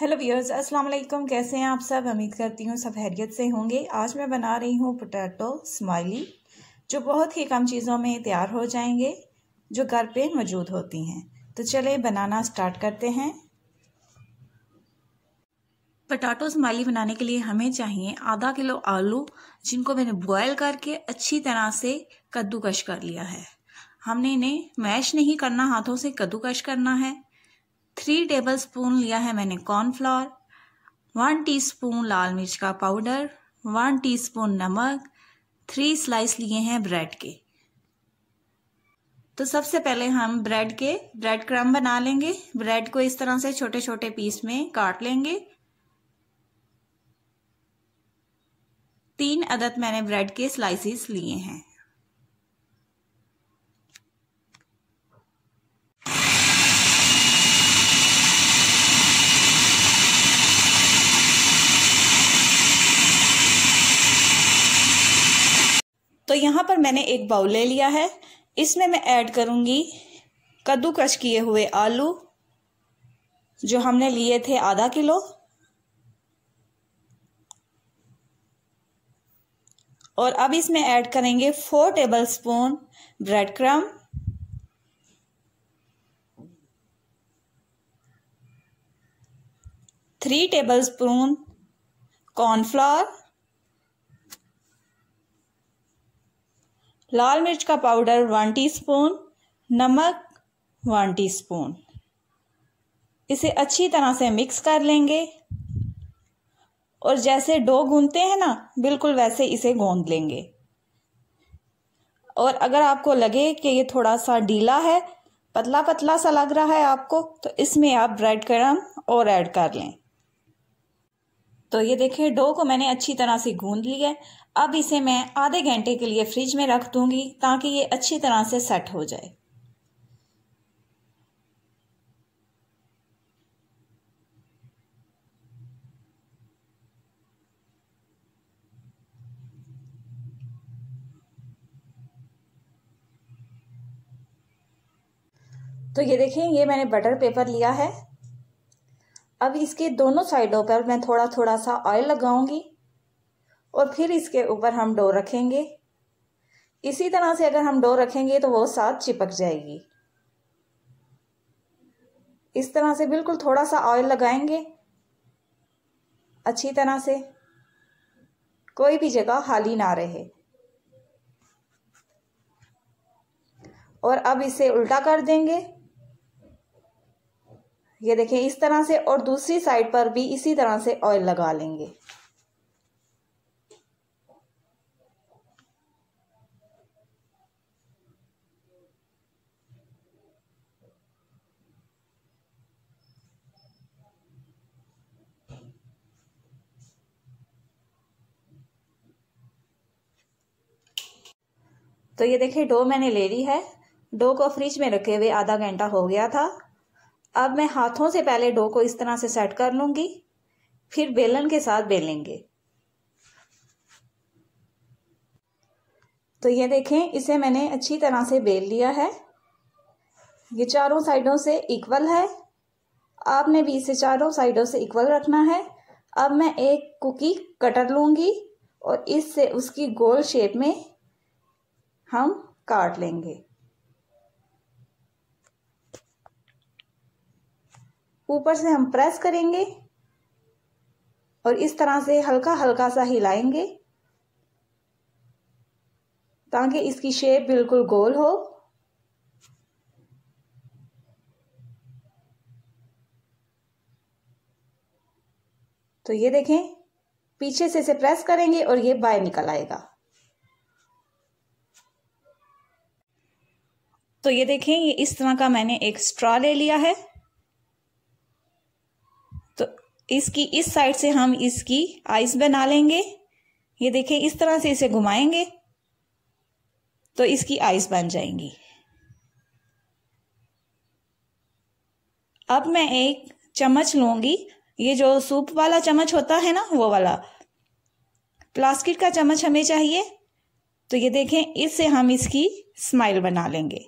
hello viewers अस्सलाम वालेकुम कैसे हैं आप सब उम्मीद करती हूँ सब हैरियत से होंगे आज मैं बना रही हूँ पोटैटो स्माइली जो बहुत ही कम चीज़ों में तैयार हो जाएंगे जो घर पे मौजूद होती हैं तो चले बनाना स्टार्ट करते हैं पटाटो स्माइली बनाने के लिए हमें चाहिए आधा किलो आलू जिनको मैंने बॉयल करके अच्छी तरह से कद्दूकश कर लिया है हमने इन्हें मैश नहीं करना हाथों से कद्दूकश करना है थ्री टेबल स्पून लिया है मैंने कॉर्नफ्लावर वन टी स्पून लाल मिर्च का पाउडर वन टी स्पून नमक थ्री स्लाइस लिए हैं ब्रेड के तो सबसे पहले हम ब्रेड के ब्रेड क्रम बना लेंगे ब्रेड को इस तरह से छोटे छोटे पीस में काट लेंगे तीन अदद मैंने ब्रेड के स्लाइसिस लिए हैं तो यहाँ पर मैंने एक बाउल ले लिया है इसमें मैं ऐड करूँगी कश किए हुए आलू जो हमने लिए थे आधा किलो और अब इसमें ऐड करेंगे four tablespoon bread crumb three tablespoon cornflour लाल मिर्च का पाउडर वन टीस्पून नमक वन टीस्पून इसे अच्छी तरह से मिक्स कर लेंगे और जैसे डो गूंदते हैं ना बिल्कुल वैसे इसे गूंद लेंगे और अगर आपको लगे कि ये थोड़ा सा ढीला है पतला पतला सा लग रहा है आपको तो इसमें आप ब्रेड क्रम और ऐड कर लें तो ये देखें डो को मैंने अच्छी तरह से गूंद लिया है अब इसे मैं आधे घंटे के लिए फ्रिज में रख दूंगी ताकि ये अच्छी तरह से सेट हो जाए तो ये देखें ये मैंने बटर पेपर लिया है अब इसके दोनों साइडों पर मैं थोड़ा थोड़ा सा ऑयल लगाऊंगी और फिर इसके ऊपर हम डो रखेंगे इसी तरह से अगर हम डो रखेंगे तो वो साथ चिपक जाएगी इस तरह से बिल्कुल थोड़ा सा ऑयल लगाएंगे अच्छी तरह से कोई भी जगह खाली ना रहे और अब इसे उल्टा कर देंगे ये देखें इस तरह से और दूसरी साइड पर भी इसी तरह से ऑयल लगा लेंगे तो ये देखिए डो मैंने ले ली है डो को फ्रिज में रखे हुए आधा घंटा हो गया था अब मैं हाथों से पहले डो को इस तरह से सेट कर लूँगी फिर बेलन के साथ बेलेंगे तो ये देखें इसे मैंने अच्छी तरह से बेल लिया है ये चारों साइडों से इक्वल है आपने भी इसे चारों साइडों से इक्वल रखना है अब मैं एक कुकी कटर लूंगी और इससे उसकी गोल शेप में हम काट लेंगे ऊपर से हम प्रेस करेंगे और इस तरह से हल्का हल्का सा हिलाएंगे ताकि इसकी शेप बिल्कुल गोल हो तो ये देखें पीछे से इसे प्रेस करेंगे और ये बाय निकल आएगा तो ये देखें ये इस तरह का मैंने एक स्ट्रॉ ले लिया है तो इसकी इस साइड से हम इसकी आइस बना लेंगे ये देखें इस तरह से इसे घुमाएंगे तो इसकी आइस बन जाएंगी अब मैं एक चम्मच लूंगी ये जो सूप वाला चम्मच होता है ना वो वाला प्लास्टिक का चम्मच हमें चाहिए तो ये देखें इससे हम इसकी स्माइल बना लेंगे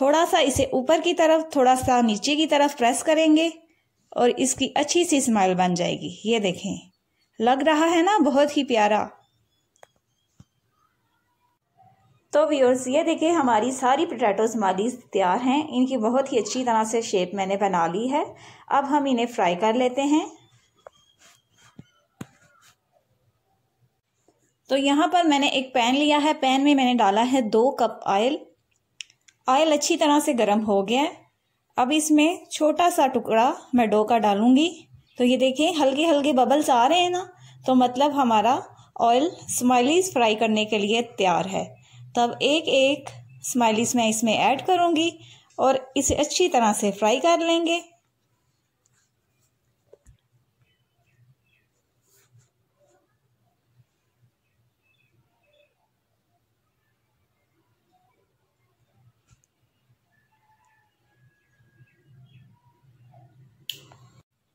थोड़ा सा इसे ऊपर की तरफ थोड़ा सा नीचे की तरफ प्रेस करेंगे और इसकी अच्छी सी स्माइल बन जाएगी ये देखें लग रहा है ना बहुत ही प्यारा तो व्यूअर्स ये देखें हमारी सारी पोटैटोज़ मालीज तैयार हैं इनकी बहुत ही अच्छी तरह से शेप मैंने बना ली है अब हम इन्हें फ्राई कर लेते हैं तो यहाँ पर मैंने एक पैन लिया है पैन में मैंने डाला है दो कप ऑयल ऑयल अच्छी तरह से गर्म हो गया है अब इसमें छोटा सा टुकड़ा मैं डो का डालूंगी तो ये देखें हल्के हल्के बबल्स आ रहे हैं ना तो मतलब हमारा ऑयल स्माइलीज फ्राई करने के लिए तैयार है तब एक एक स्माइलीज मैं इसमें ऐड करूँगी और इसे अच्छी तरह से फ्राई कर लेंगे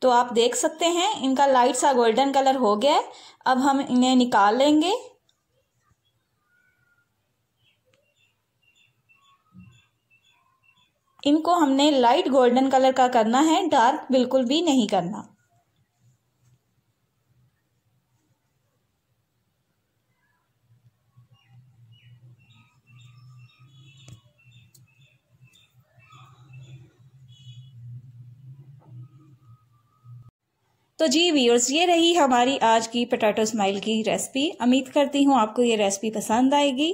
तो आप देख सकते हैं इनका लाइट सा गोल्डन कलर हो गया है अब हम इन्हें निकाल लेंगे इनको हमने लाइट गोल्डन कलर का करना है डार्क बिल्कुल भी नहीं करना तो जी व्यूअर्स ये रही हमारी आज की पटाटो स्माइल की रेसिपी उम्मीद करती हूँ आपको ये रेसिपी पसंद आएगी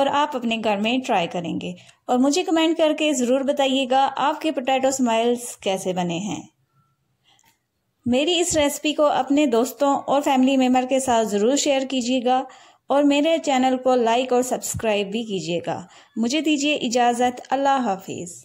और आप अपने घर में ट्राई करेंगे और मुझे कमेंट करके ज़रूर बताइएगा आपके पोटैटो स्माइल्स कैसे बने हैं मेरी इस रेसिपी को अपने दोस्तों और फैमिली मेम्बर के साथ ज़रूर शेयर कीजिएगा और मेरे चैनल को लाइक और सब्सक्राइब भी कीजिएगा मुझे दीजिए इजाज़त अल्लाह हाफिज़